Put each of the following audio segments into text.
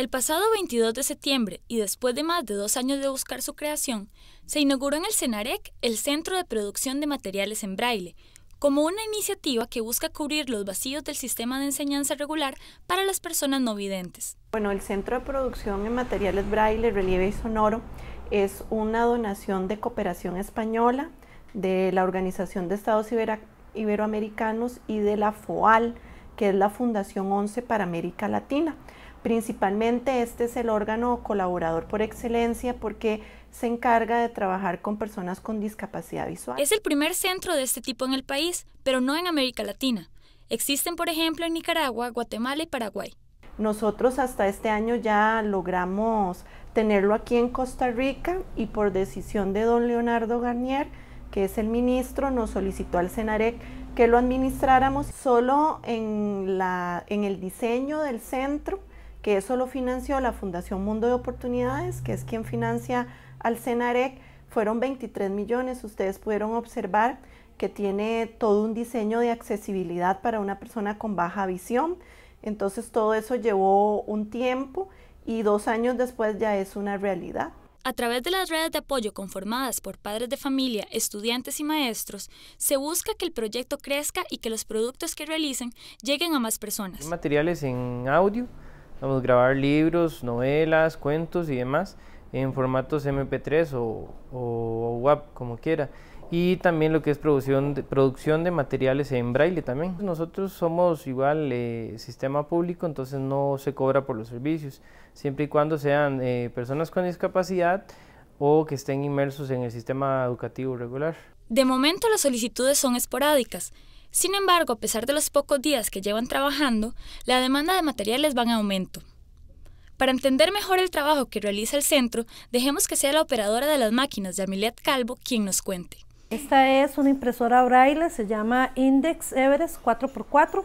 El pasado 22 de septiembre, y después de más de dos años de buscar su creación, se inauguró en el CENAREC el Centro de Producción de Materiales en Braille, como una iniciativa que busca cubrir los vacíos del sistema de enseñanza regular para las personas no videntes. Bueno, el Centro de Producción en Materiales Braille, Relieve y Sonoro es una donación de cooperación española de la Organización de Estados Iberoamericanos y de la FOAL, que es la Fundación 11 para América Latina. Principalmente este es el órgano colaborador por excelencia porque se encarga de trabajar con personas con discapacidad visual. Es el primer centro de este tipo en el país, pero no en América Latina. Existen, por ejemplo, en Nicaragua, Guatemala y Paraguay. Nosotros hasta este año ya logramos tenerlo aquí en Costa Rica y por decisión de don Leonardo Garnier, que es el ministro, nos solicitó al CENAREC que lo administráramos solo en, la, en el diseño del centro que eso lo financió la Fundación Mundo de Oportunidades, que es quien financia al CENAREC. Fueron 23 millones, ustedes pudieron observar que tiene todo un diseño de accesibilidad para una persona con baja visión. Entonces todo eso llevó un tiempo y dos años después ya es una realidad. A través de las redes de apoyo conformadas por padres de familia, estudiantes y maestros, se busca que el proyecto crezca y que los productos que realicen lleguen a más personas. Materiales en audio, vamos, a grabar libros, novelas, cuentos y demás en formatos MP3 o, o, WAP, como quiera. Y también lo que es producción de, producción de materiales en braille también. Nosotros somos igual eh, sistema público, entonces no se cobra por los servicios, siempre y cuando sean eh, personas con discapacidad o que estén inmersos en el sistema educativo regular. De momento las solicitudes son esporádicas sin embargo, a pesar de los pocos días que llevan trabajando, la demanda de materiales va en aumento. Para entender mejor el trabajo que realiza el centro, dejemos que sea la operadora de las máquinas de Amilet Calvo quien nos cuente. Esta es una impresora braille, se llama Index Everest 4x4.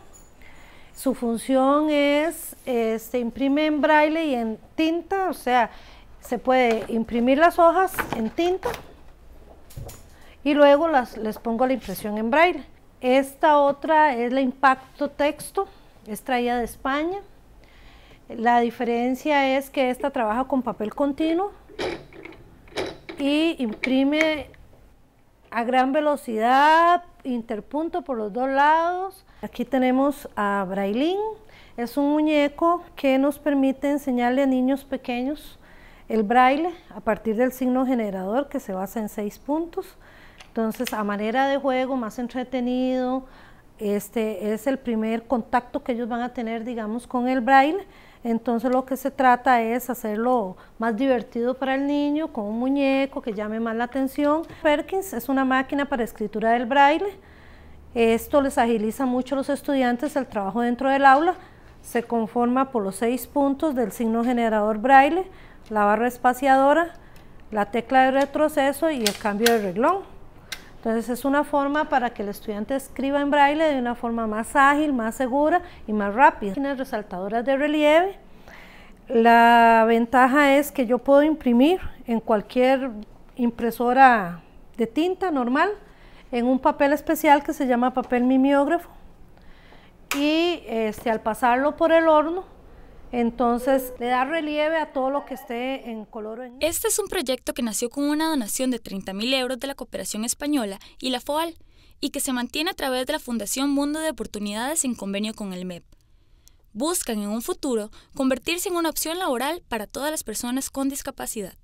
Su función es, eh, se imprime en braille y en tinta, o sea, se puede imprimir las hojas en tinta y luego les pongo la impresión en braille. Esta otra es la impacto texto, es traída de España. La diferencia es que esta trabaja con papel continuo y imprime a gran velocidad, interpunto por los dos lados. Aquí tenemos a Brailín, es un muñeco que nos permite enseñarle a niños pequeños el braille a partir del signo generador que se basa en seis puntos. Entonces, a manera de juego, más entretenido, este es el primer contacto que ellos van a tener, digamos, con el braille. Entonces lo que se trata es hacerlo más divertido para el niño, con un muñeco que llame más la atención. Perkins es una máquina para escritura del braille. Esto les agiliza mucho a los estudiantes el trabajo dentro del aula. Se conforma por los seis puntos del signo generador braille, la barra espaciadora, la tecla de retroceso y el cambio de reglón. Entonces es una forma para que el estudiante escriba en braille de una forma más ágil, más segura y más rápida. Tiene resaltadoras de relieve. La ventaja es que yo puedo imprimir en cualquier impresora de tinta normal, en un papel especial que se llama papel mimiógrafo. Y este, al pasarlo por el horno, entonces le da relieve a todo lo que esté en color. Este es un proyecto que nació con una donación de 30.000 euros de la Cooperación Española y la FOAL y que se mantiene a través de la Fundación Mundo de Oportunidades en convenio con el MEP. Buscan en un futuro convertirse en una opción laboral para todas las personas con discapacidad.